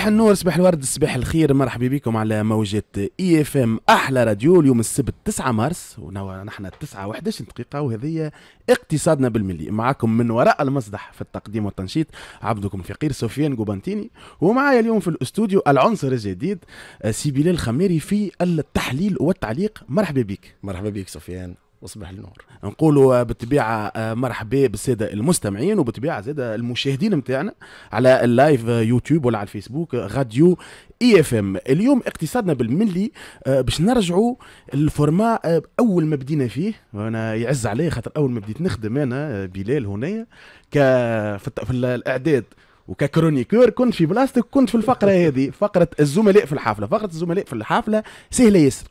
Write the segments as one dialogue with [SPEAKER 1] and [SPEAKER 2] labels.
[SPEAKER 1] صباح النور صباح الورد صباح الخير مرحبا بكم على موجة اي اف ام احلى راديو اليوم السبت 9 مارس ونحن 9 و 11 دقيقة وهذه اقتصادنا بالملي معكم من وراء المصدح في التقديم والتنشيط عبدكم فقير سفيان جوبانتيني ومعايا اليوم في الاستوديو العنصر الجديد آه، سي بلال الخميري في التحليل والتعليق مرحبا بك مرحبا بك سفيان وصباح النور نقولوا بالطبيعه آه، مرحبا بالساده المستمعين وبالطبيعه زادة المشاهدين نتاعنا على اللايف آه، يوتيوب ولا على الفيسبوك آه، راديو اي اف ام اليوم اقتصادنا بالملي باش نرجعوا الفورما اول ما بدينا فيه وانا يعز عليا خاطر اول ما بديت نخدم انا بلال هنايا ك في الاعداد وككرونيكور كنت في بلاستيك كنت في الفقره هذه فقره الزملاء في الحافله فقره الزملاء في الحافله سهله ياسر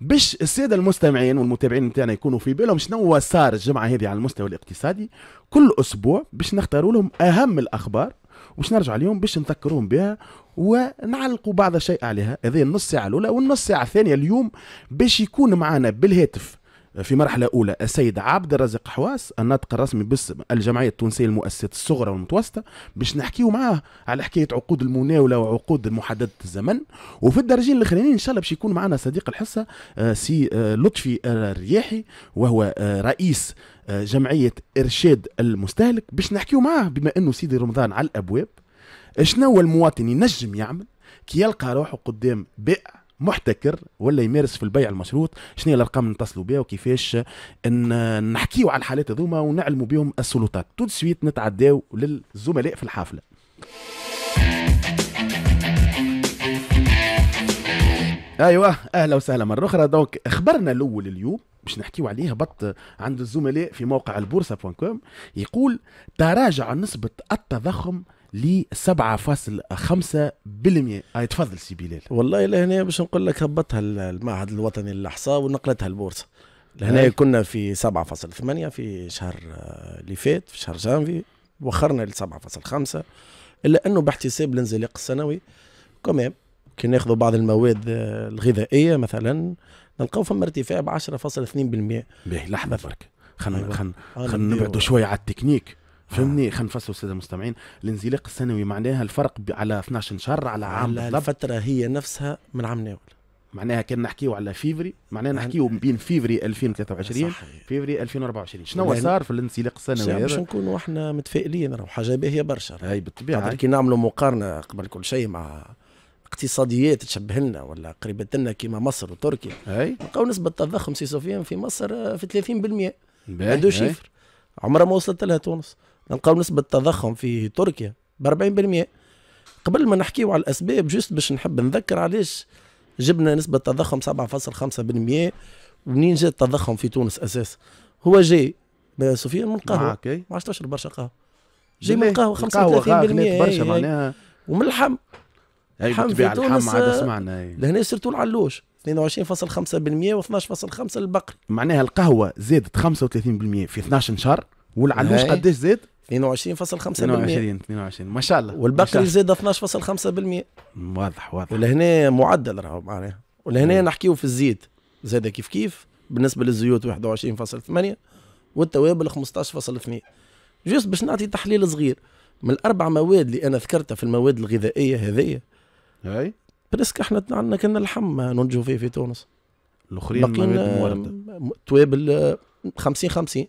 [SPEAKER 1] باش الساده المستمعين والمتابعين نتاعنا يكونوا في بالهم شنو صار الجمعه هذه على المستوى الاقتصادي كل اسبوع باش نختاروا لهم اهم الاخبار وش نرجع اليوم باش نذكرهم بها ونعلقوا بعض الشيء عليها هذه النص ساعه الاولى والنص ساعه الثانيه اليوم باش يكون معنا بالهاتف في مرحلة أولى السيد عبد الرزاق حواس الناطق الرسمي باسم الجمعية التونسية للمؤسسات الصغرى والمتوسطة باش نحكيو معاه على حكاية عقود المناولة وعقود محددة الزمن وفي الدرجين الأخرين إن شاء الله باش يكون معنا صديق الحصة آه، سي آه، لطفي الرياحي وهو آه، رئيس جمعية إرشاد المستهلك باش نحكيو معاه بما أنه سيدي رمضان على الأبواب شنو المواطن ينجم يعمل كي يلقى روحه قدام بائع محتكر ولا يمارس في البيع المشروط شنو هي الارقام اللي نتصلوا بها وكيفاش ان نحكيو على الحالات هذوما ونعلموا بهم السلطات تو سويت نتعداو للزملاء في الحافله ايوه اهلا وسهلا مره اخرى دونك اخبرنا الاول اليوم باش نحكيو عليه هبط عند الزملاء في موقع البورصه بوان كوم يقول تراجع نسبه التضخم ل 7.5% اي تفضل سي بلال والله لهنا باش نقول لك هبطها المعهد الوطني للاحصاء
[SPEAKER 2] ونقلتها البورصه لهنا كنا في 7.8 في شهر آه، اللي فات في شهر جانفي وخرنا ل 7.5 الا انه باحتساب الانزلاق السنوي كمان كي ناخذوا بعض المواد آه، الغذائيه مثلا نلقاو فما
[SPEAKER 1] ارتفاع ب 10.2% باهي لحظه برك خلينا أيوة. خلينا نبعدوا شويه على التكنيك فهمني خلينا نفسروا الساده المستمعين الانزلاق السنوي معناها الفرق على 12 شهر على عام على الفتره هي نفسها من عام ناول معناها كان نحكيو على فيفري معناها نحكيو بين فيفري 2023 صحيح. فيفري 2024 شنو صار في الانسلاق السنوي هذا باش نكونوا
[SPEAKER 2] احنا متفائلين راهو حاجه باهيه برشا هاي بالطبيعه كي نعملوا مقارنه قبل كل شيء مع اقتصاديات تشبه لنا ولا قريبه لنا كيما مصر وتركيا اي لقاو نسبه التضخم سي سفيان في مصر آه، في 30% عنده شيفر عمرها ما وصلت لها تونس نلقاو نسبة تضخم في تركيا ب 40% قبل ما نحكيو على الأسباب جوست باش نحب نذكر علاش جبنا نسبة تضخم 7.5% ومنين جاء التضخم في تونس أساس هو جاي سفيان من القهوة ما عادش تشرب برشا قهوة جاي من القهوة 35% برشا إيه. معناها ومن اللحم
[SPEAKER 1] اللحم في تونس عاد آه، سمعنا لهنا سيرتو العلوش 22.5% و12.5 للبقري معناها القهوه زادت 35% في 12 شهر والعلوش قداش زاد 22.5%
[SPEAKER 2] 22 22
[SPEAKER 1] ما شاء الله والبكري
[SPEAKER 2] زاد 12.5% واضح واضح ولهنا معدل راهو معناها ولهنا نحكيو في الزيت زاد كيف كيف بالنسبه للزيوت 21.8 والتوابل 15.2 جوست باش نعطي تحليل صغير من الاربع مواد اللي انا ذكرتها في المواد الغذائيه هذيا اي بريسك احنا عندنا كنا اللحم ننجو فيه في تونس الاخرين مواد مورده توابل 50 50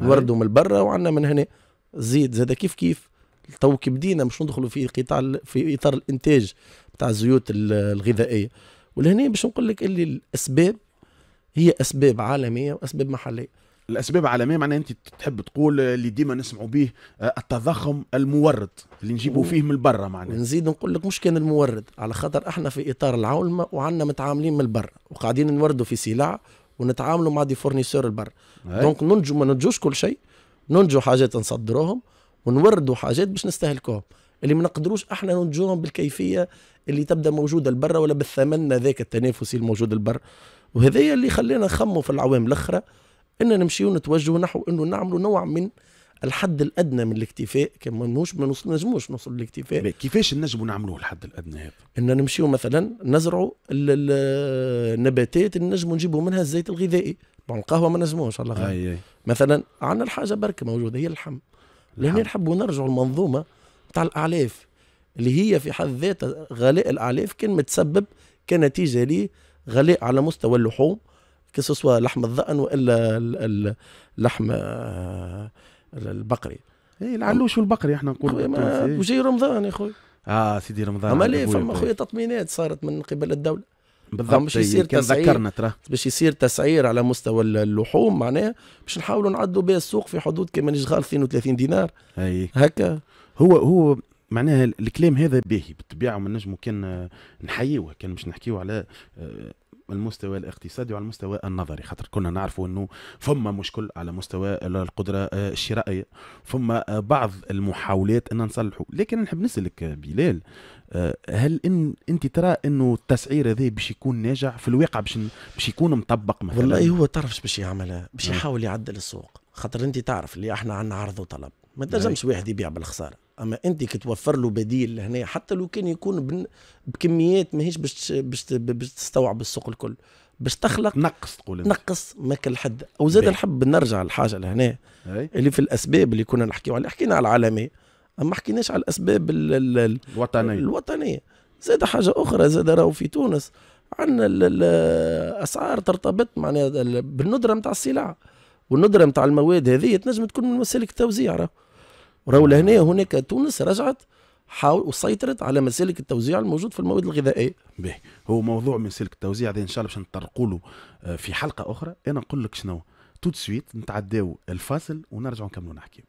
[SPEAKER 2] وردوا من برا وعندنا من هنا زيت زاد كيف كيف كي بدينا مش ندخلوا في قطاع في اطار الانتاج تاع الزيوت الغذائيه ولهنا باش نقول لك اللي الاسباب
[SPEAKER 1] هي اسباب عالميه واسباب محليه الاسباب العالميه معناها انت تحب تقول اللي ديما نسمعوا به آه، التضخم المورد اللي نجيبوا فيه من برا معناها نزيد نقول لك مش كان
[SPEAKER 2] المورد على خاطر احنا في اطار العولمه وعندنا متعاملين من برا وقاعدين نوردوا في سلع ونتعاملوا مع دي فورنيسور البر دونك ننجو ما ننجوش كل شيء ننجو حاجات نصدروهم ونوردوا حاجات باش نستهلكوهم اللي ما نقدروش احنا ننجوهم بالكيفيه اللي تبدا موجوده لبرا ولا بالثمن ذاك التنافسي الموجود البر وهذايا اللي خلينا نخمو في العوام الاخرى ان نمشيو نتوجهوا نحو انه نعملوا نوع من الحد الادنى من الاكتفاء كما مش ما نجموش نوصل للاكتفاء كيفاش نجموا نعملوا الحد الادنى هذا ان نمشيو مثلا نزرعوا النباتات نجموا نجيبوا منها الزيت الغذائي القهوه ما نزموش الله غالب أي أي. مثلا عندنا الحاجه بركه موجوده هي اللحم لهنا نحبوا نرجعوا المنظومه تاع الاعلاف اللي هي في حد ذاتها غلاء الاعلاف كان متسبب كنتيجه لي غلاء على مستوى اللحوم كسوا لحم الظأن والا اللحم آه، البقري
[SPEAKER 1] اي العلوش والبقري احنا نقولوا وجاي رمضان يا خويا اه سيدي رمضان اما ليه فما خويا
[SPEAKER 2] تطمينات صارت من قبل الدوله بالضبط باش يصير تسعير باش يصير تسعير على مستوى اللحوم معناها باش نحاولوا نعدوا بها السوق في حدود كما نشغال 32
[SPEAKER 1] دينار أي. هكا هو هو معناها الكلام هذا باهي بالطبيعه ما نجمو كان نحيوه كان باش نحكيو على آه، المستوى الاقتصادي وعلى المستوى النظري خاطر كنا نعرفوا انه فما مشكل على مستوى القدره آه، الشرائيه فما آه، بعض المحاولات ان نصلحوا لكن نحب نسالك آه، بلال هل ان انت ترى انه التسعير هذا باش يكون ناجح في الواقع باش باش يكون مطبق مثلا والله هو تعرف باش يعملها باش نعم. يحاول يعدل السوق خاطر انت تعرف اللي احنا عندنا عرض وطلب
[SPEAKER 2] ما نعم. تنجمش واحد يبيع بالخساره اما انت كتوفر له بديل لهنا حتى لو كان يكون بكميات ماهيش باش باش تستوعب السوق الكل باش تخلق نقص تقول نقص ماكل حد او زاد نحب نرجع لحاجه لهنا اللي في الاسباب اللي كنا نحكيو عليها حكينا على العالميه اما حكيناش على الاسباب ال ال الوطنيه الوطنيه زاد حاجه اخرى زاد راهو في تونس عندنا الاسعار ترتبط معناها بالندره نتاع السلع والندره نتاع المواد هذه تنجم تكون من وسائل التوزيع راهو وراه لهنا هناك تونس رجعت حاول وسيطرت على مسالك التوزيع الموجود في المواد
[SPEAKER 1] الغذائيه. به هو موضوع مسالك التوزيع هذا ان شاء الله باش نطرقوا له آه، في حلقه اخرى انا نقول لك شنو تو سويت نتعداو الفاصل ونرجعوا نكملوا نحكي.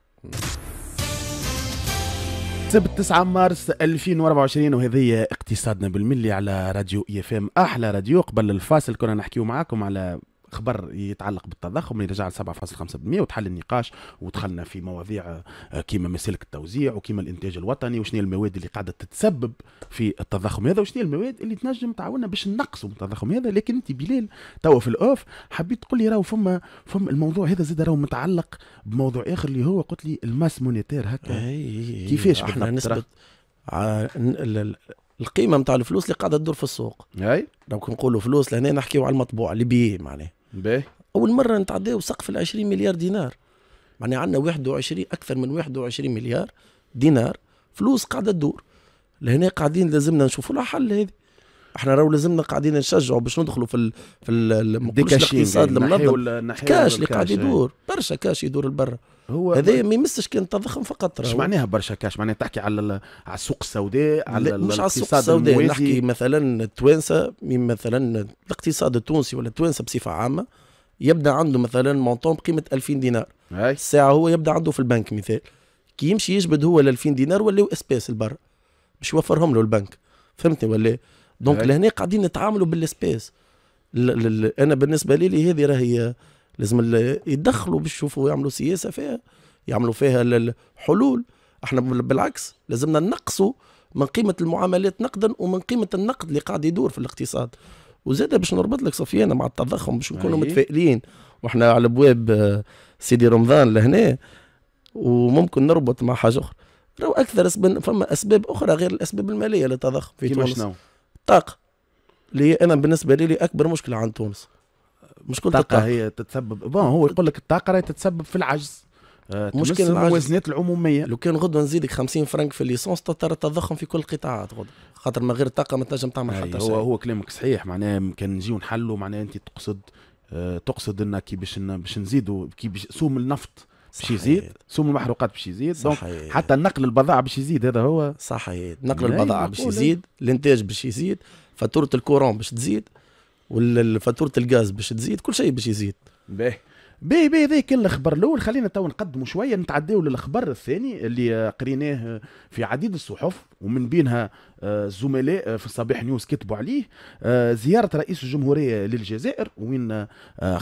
[SPEAKER 1] سبت 9 مارس 2024 وهذه اقتصادنا بالملي على راديو اي اف ام احلى راديو قبل الفاصل كنا نحكيو معاكم على خبر يتعلق بالتضخم اللي رجع ل 7.5% وتحل النقاش ودخلنا في مواضيع آه، كيما مسالك التوزيع وكيما الانتاج الوطني وشنو المواد اللي قاعده تتسبب في التضخم هذا وشنو المواد اللي تنجم تعاوننا باش نقصوا التضخم هذا لكن انت بلال توا في الاوف حبيت تقول لي راهو فما فما الموضوع هذا زاد راهو متعلق بموضوع اخر اللي هو قلت لي الماس مونيتير هكا كيفاش احنا نسبه
[SPEAKER 2] القيمه نتاع الفلوس اللي قاعده تدور في السوق اي لو كنقولوا فلوس لهنا نحكيو على المطبوع اللي بيه معناها باهي اول مره نتعداو سقف ال 20 مليار دينار معناها عندنا 21 اكثر من 21 مليار دينار فلوس قاعده تدور لهنا قاعدين لازمنا نشوفوا لها حل هذه احنا راهو لازمنا قاعدين نشجعوا باش ندخلوا في الـ في الاقتصاد المنظم كاش اللي قاعد إيه. يدور برشا كاش يدور لبرا هو هذا ما يمسش كان تضخم فقط
[SPEAKER 1] اش معناها برشا كاش معناها تحكي على على السوق السوداء على مش على السوق السوداء نحكي
[SPEAKER 2] مثلا التوانسه مثلا الاقتصاد التونسي ولا التوانسه بصفه عامه يبدا عنده مثلا مونطون بقيمه 2000 دينار هاي. الساعه هو يبدا عنده في البنك مثال كي يمشي يجبد هو ال 2000 دينار ولا اسباس البر باش يوفرهم له البنك فهمتني ولا دونك لهنا قاعدين نتعاملوا بالاسباس انا بالنسبه لي هذه راهي لازم يتدخلوا باش يشوفوا يعملوا سياسه فيها يعملوا فيها الحلول احنا بالعكس لازمنا نقصوا من قيمه المعاملات نقدا ومن قيمه النقد اللي قاعد يدور في الاقتصاد وزاد باش نربط لك سفيان مع التضخم باش نكونوا متفائلين واحنا على بواب آه، سيدي رمضان لهنا وممكن نربط مع حاجه اخرى راهو اكثر اسباب فما اسباب اخرى غير الاسباب الماليه للتضخم في تونس
[SPEAKER 1] الطاقه اللي انا بالنسبه لي اكبر مشكله عند تونس مش كل الطاقه هي تتسبب بون هو يقول لك الطاقه راهي تتسبب في العجز آه، مشكلة الموازنات
[SPEAKER 2] العمومية لو كان غدوة نزيدك 50 فرنك في الليسونس تضطر التضخم في كل القطاعات غدوة خاطر من غير الطاقه ما تنجم تعمل حتى شيء هو هو
[SPEAKER 1] كلامك صحيح معناه كان نجيو نحلوا معناه أنت تقصد أه تقصد أن كي باش باش نزيدوا كي باش سوم النفط باش يزيد سوم المحروقات باش يزيد صحيح. حتى نقل البضاعة باش يزيد هذا هو صحيح نقل البضاعة باش يزيد
[SPEAKER 2] الإنتاج باش يزيد فاتورة الكورون باش تزيد والفاتوره الغاز باش تزيد كل
[SPEAKER 1] شيء باش يزيد باهي باهي بي هذا كان الخبر الاول خلينا تو نقدموا شويه نتعداو للخبر الثاني اللي قريناه في عديد الصحف ومن بينها الزملاء آه، آه، في صباح نيوز كتبوا عليه آه، زياره رئيس الجمهوريه للجزائر وين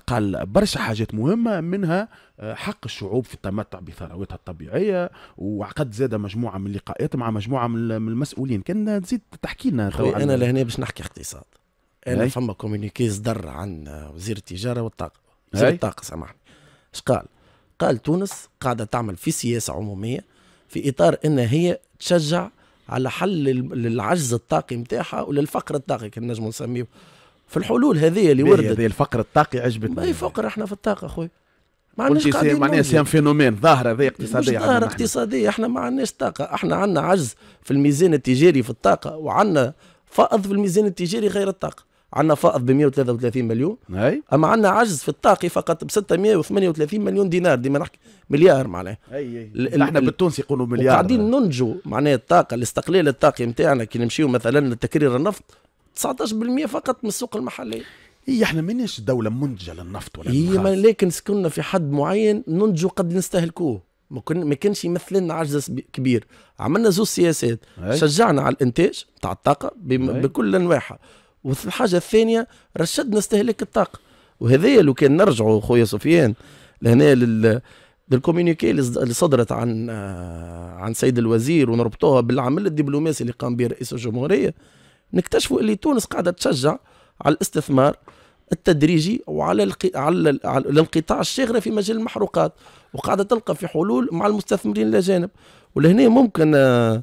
[SPEAKER 1] قال برشا حاجات مهمه منها حق الشعوب في التمتع بثرواتها الطبيعيه وعقد زاد مجموعه من اللقاءات مع مجموعه من المسؤولين كان تزيد تحكي لنا انا لهنا باش نحكي اقتصاد انا فما كومونيكي صدر عن وزير التجاره
[SPEAKER 2] والطاقه وزير الطاقه سامحني اش قال؟ قال تونس قاعده تعمل في سياسه عموميه في اطار ان هي تشجع على حل للعجز الطاقي نتاعها وللفقر الطاقي كان نجم نسميه في الحلول هذه اللي وردت هذه
[SPEAKER 1] الفقر الطاقي
[SPEAKER 2] عجبت ما هي فقر احنا في الطاقه اخوي ما عندناش قاعدين معناها سيام
[SPEAKER 1] فينومين ظاهره هذه اقتصاديه ظاهره
[SPEAKER 2] اقتصاديه احنا ما عندناش طاقه احنا عندنا عجز في الميزان التجاري في الطاقه وعندنا فائض في الميزان التجاري غير الطاقه عندنا فائض ب 133 مليون أي. اما عندنا عجز في الطاقه فقط ب 638 مليون دينار ديما نحكي مليار معناها
[SPEAKER 1] اي اي احنا بالتونسي
[SPEAKER 2] يقولوا مليار قاعدين ننجو معناها الطاقه الاستقلال الطاقي نتاعنا كي نمشيو مثلا لتكرير النفط 19% فقط من السوق المحلي هي إيه، احنا ماناش دوله منتجه
[SPEAKER 1] للنفط ولا هي
[SPEAKER 2] إيه، لكن كنا في حد معين ننجو قد نستهلكوه ما كانش يمثل لنا عجز كبير عملنا زوج سياسات شجعنا على الانتاج تاع الطاقه بكل انواعها والحاجه الثانيه رشدنا استهلاك الطاقه وهذايا لو كان نرجعوا خويا سفيان لهنا لل للكوميونيكي اللي صدرت عن آه، عن سيد الوزير ونربطوها بالعمل الدبلوماسي اللي قام به رئيس الجمهوريه نكتشفوا اللي تونس قاعده تشجع على الاستثمار التدريجي وعلى القي... على, الانقطاع الشاغره في مجال المحروقات وقاعده تلقى في حلول مع المستثمرين الاجانب ولهنا ممكن آه،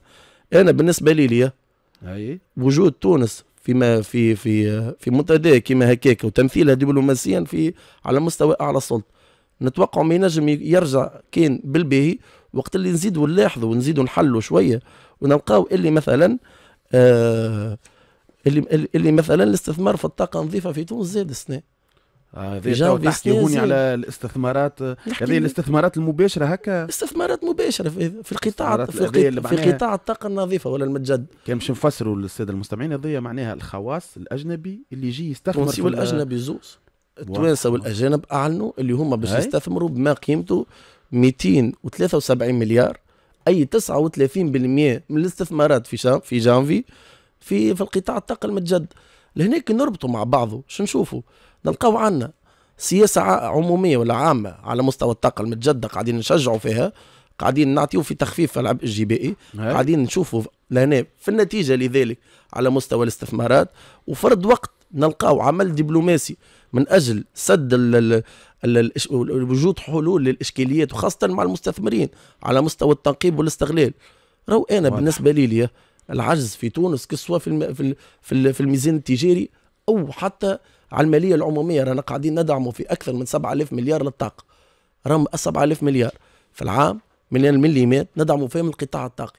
[SPEAKER 2] انا بالنسبه لي ليا وجود تونس فيما في في في منتدى كيما هكاك وتمثيلها دبلوماسيا في على مستوى اعلى السلطه نتوقع ما ينجم يرجع كان بالباهي وقت اللي نزيدوا نلاحظوا ونزيدوا نحلوا شويه ونلقاو اللي مثلا آه اللي اللي مثلا الاستثمار في الطاقه النظيفه في تونس زاد السنه هذا آه، تحكي هوني على
[SPEAKER 1] الاستثمارات هذه الاستثمارات المباشره هكا استثمارات مباشره في, في القطاع في, في قطاع الطاقه النظيفه ولا المتجد كان باش نفسروا للساده المستمعين هذه معناها الخواص الاجنبي اللي يجي يستثمر في الاجنبي
[SPEAKER 2] زوز التوانسه والاجانب اعلنوا اللي هما باش يستثمروا بما قيمته 273 مليار اي 39% من الاستثمارات في شام في جانفي في في القطاع الطاقه المتجد لهناك نربطوا مع بعضه شو نشوفوا نلقاو عنا سياسة عمومية ولا عامة على مستوى الطاقة المتجدة قاعدين نشجعوا فيها قاعدين نعطيو في تخفيف العبء الجبائي نعم. قاعدين نشوفوا لهنا في النتيجة لذلك على مستوى الاستثمارات وفرض وقت نلقاو عمل دبلوماسي من أجل سد وجود حلول للإشكاليات وخاصة مع المستثمرين على مستوى التنقيب والاستغلال رو أنا واضح. بالنسبة لي, لي العجز في تونس كسوة في, الم... في, الم... في الميزان التجاري أو حتى على الماليه العموميه رانا قاعدين ندعمه في اكثر من 7000 مليار للطاقه رغم 7000 مليار في العام من المليمات ندعموا فيهم القطاع الطاقي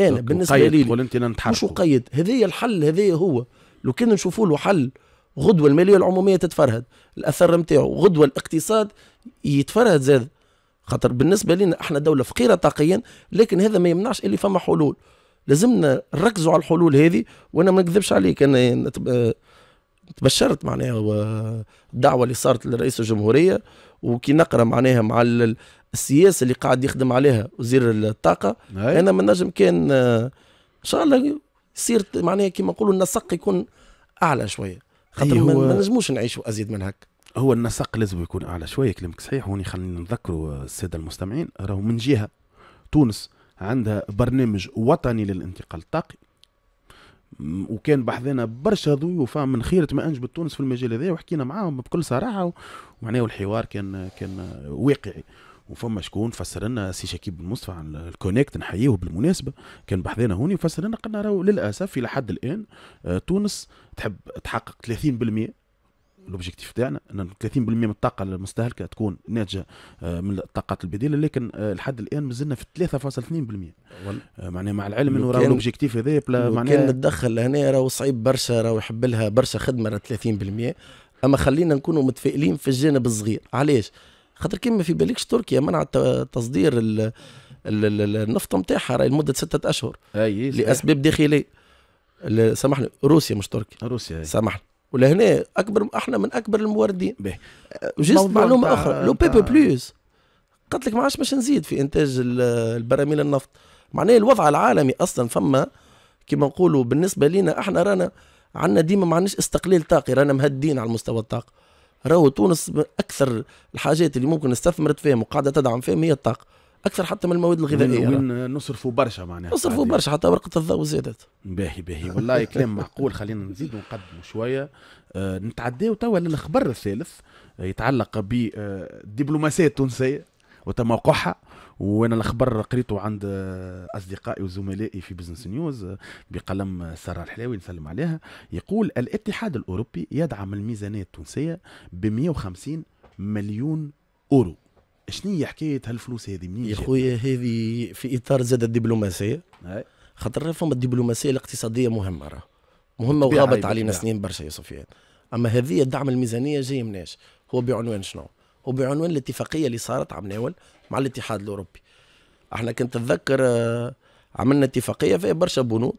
[SPEAKER 2] انا طيب، بالنسبه لي مش قيد هذايا الحل هذايا هو لو كان نشوفوا له حل غدوه الماليه العموميه تتفرهد الاثر نتاعو غدوه الاقتصاد يتفرهد زاد خاطر بالنسبه لنا احنا دوله فقيره طاقيا لكن هذا ما يمنعش اللي فما حلول لازمنا نركزوا على الحلول هذه وانا ما نكذبش عليك انا تبشرت معناها الدعوة اللي صارت لرئيس الجمهورية وكي نقرا معناها مع السياسة اللي قاعد يخدم عليها وزير الطاقة هاي. أنا من نجم كان إن شاء الله يصير معناها كما نقولوا النسق يكون أعلى شوية
[SPEAKER 1] خاطر ما نجموش نعيشوا أزيد من هكا هو النسق لازم يكون أعلى شوية كلامك صحيح هوني خلينا نذكروا السادة المستمعين راهو من جهة تونس عندها برنامج وطني للانتقال الطاقي وكان بحذنا برشا ضيوف آه، من خيرة ما انجبت تونس في المجال هذا وحكينا معاهم بكل صراحه ومعناه الحوار كان كان واقعي وفما شكون فسر لنا سي شكيب بن مصطفى عن الكونكت نحييه بالمناسبه كان بحذانا هوني وفسر لنا قلنا راهو للاسف الى حد الان آه، تونس تحب تحقق 30% لوبجيكتيف تاعنا ان 30% من الطاقه المستهلكه تكون ناتجه آه، من الطاقات البديله لكن آه، لحد الان مازلنا في 3.2% معناها مع العلم انه راه لوبجيكتيف هذا معناها كان نتدخل لهنا راهو
[SPEAKER 2] صعيب برشا راهو يحب لها برشا خدمه 30% اما خلينا نكونوا متفائلين في الجانب الصغير علاش خاطر كما في بالكش تركيا منعت تصدير النفط نتاعها لمده ستة اشهر أي لاسباب داخليه سامحني روسيا مش تركيا روسيا سامحني ولهنا اكبر احنا من اكبر الموردين آه، جست معلومه اخرى لو بيبي بلوس قلت لك ما عادش باش نزيد في انتاج البراميل النفط معناه الوضع العالمي اصلا فما كما نقولوا بالنسبه لنا احنا رانا عندنا ديما ما عندناش استقلال طاقي رانا مهدين على المستوى الطاقه راهو تونس اكثر الحاجات اللي ممكن استثمرت فيهم وقاعده تدعم فيهم هي الطاقه اكثر حتى من المواد الغذائيه وين
[SPEAKER 1] نصرفوا برشا معناها نصرفوا برشا حتى ورقه الضوء زادت باهي باهي والله كلام معقول خلينا نزيد ونقدموا شويه آه نتعداو توا للخبر الثالث آه، يتعلق بالدبلوماسيه آه، التونسيه وتموقعها وانا الاخبار قريته عند آه، اصدقائي وزملائي في بزنس نيوز بقلم ساره الحلاوي نسلم عليها يقول الاتحاد الاوروبي يدعم الميزانيه التونسيه ب 150 مليون اورو شنو هي حكايه هالفلوس هذه منين يا خويا هذه
[SPEAKER 2] في اطار زاد الدبلوماسيه خاطر فما الدبلوماسيه الاقتصاديه مهمه راه مهمه وغابت علينا سنين برشا يا سفيان اما هذه دعم الميزانيه جاي مناش هو بعنوان شنو هو بعنوان الاتفاقيه اللي صارت عم ناول مع الاتحاد الاوروبي احنا كنت اتذكر آه، عملنا اتفاقيه فيها برشا بنود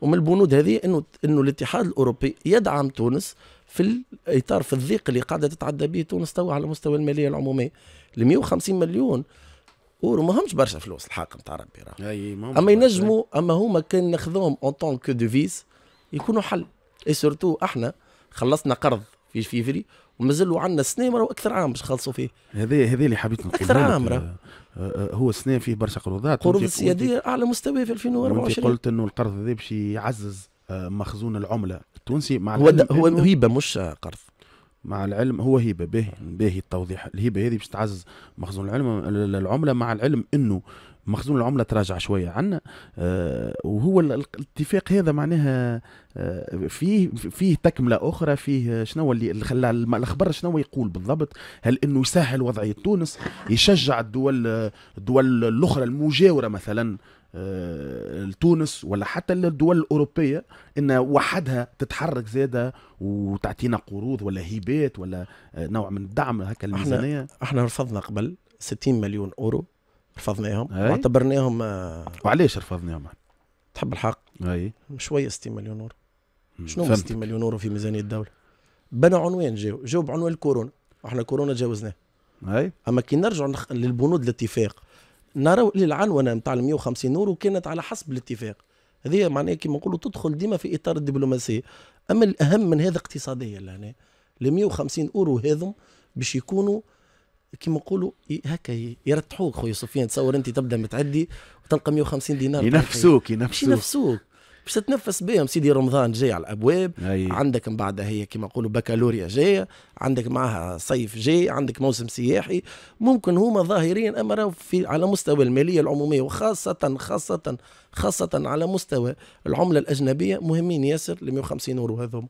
[SPEAKER 2] ومن البنود هذه انه انه الاتحاد الاوروبي يدعم تونس في الاطار في الضيق اللي قاعده تتعدى به تونس توا على مستوى الماليه العموميه ل 150 مليون اورو ماهمش برشا فلوس الحق نتاع ربي راه اما ينجموا اما هما كان ناخذوهم اون طون كو ديفيز يكونوا حل اي سورتو احنا خلصنا قرض في فيفري ومازالوا عندنا سنه مرة
[SPEAKER 1] اكثر عام باش نخلصوا فيه هذا هذا اللي حبيت نقول اكثر عام راه أه، أه، هو سنه فيه برشا قروضات قروض سياديه
[SPEAKER 2] اعلى مستوى في 2024 قلت
[SPEAKER 1] انه القرض هذا باش يعزز أه، مخزون العمله التونسي مع هو هو هيبه مش قرض مع العلم هو هبه باهي باهي التوضيح الهبه هذه باش تعزز مخزون العلم العمله مع العلم انه مخزون العمله تراجع شويه عنا آه، وهو الاتفاق هذا معناها آه، فيه فيه تكمله اخرى فيه شنو اللي خلى الخبر شنو يقول بالضبط هل انه يسهل وضعيه تونس يشجع الدول الدول الاخرى المجاوره مثلا آه، لتونس ولا حتى الدول الاوروبيه ان وحدها تتحرك زاده وتعطينا قروض ولا هيبات ولا نوع من الدعم هكا الميزانيه احنا, احنا رفضنا قبل 60 مليون اورو رفضناهم
[SPEAKER 2] واعتبرناهم آه، وعلاش رفضناهم؟ تحب الحق اي شويه 60 مليون يورو شنو 60 مليون يورو في ميزانيه الدوله بنوا عنوان جاو جاو بعنوان الكورونا احنا كورونا تجاوزناه اي اما كي نرجعوا للبنود الاتفاق نروا اللي العنونه نتاع نعم، ال 150 يورو كانت على حسب الاتفاق هذه معناها كيما نقولوا تدخل ديما في اطار الدبلوماسيه اما الاهم من هذا اقتصاديا لهنا ال 150 اورو هذم باش يكونوا كيما نقولوا هكا يرتحوك خويا سفيان تصور انت تبدا متعدي وتلقى 150 دينار ينفسوك ينفسوك ينفسوك باش تتنفس بهم سيدي رمضان جاي على الابواب أي. عندك من بعدها هي كيما نقولوا بكالوريا جايه عندك معها صيف جاي عندك موسم سياحي ممكن هما ظاهرين اما راهو في على مستوى الماليه العموميه وخاصه خاصه خاصه على مستوى العمله الاجنبيه مهمين ياسر
[SPEAKER 1] ل 150 اورو هذوما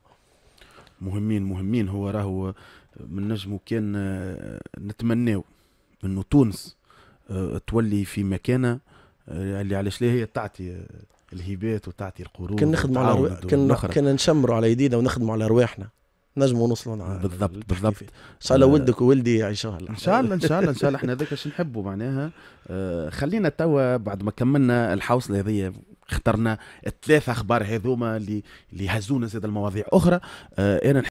[SPEAKER 1] مهمين مهمين هو راهو من نجمو كان آه، نتمناو انه تونس آه، تولي في مكانه آه، اللي علاش ليه هي تعطي الهبات وتعطي القروض كان نخدموا على رو... كان كان
[SPEAKER 2] نشمروا على يدينا ونخدموا على رواحنا نجموا نوصلوا بالضبط بالضبط ان شاء الله ولدك
[SPEAKER 1] وولدي هلا ان شاء الله ان شاء الله ان شاء الله احنا هذاك اش نحبوا معناها خلينا توا بعد ما كملنا الحوصله هذه اخترنا الثلاث اخبار هذوما اللي اللي هزونا زاد المواضيع اخرى انا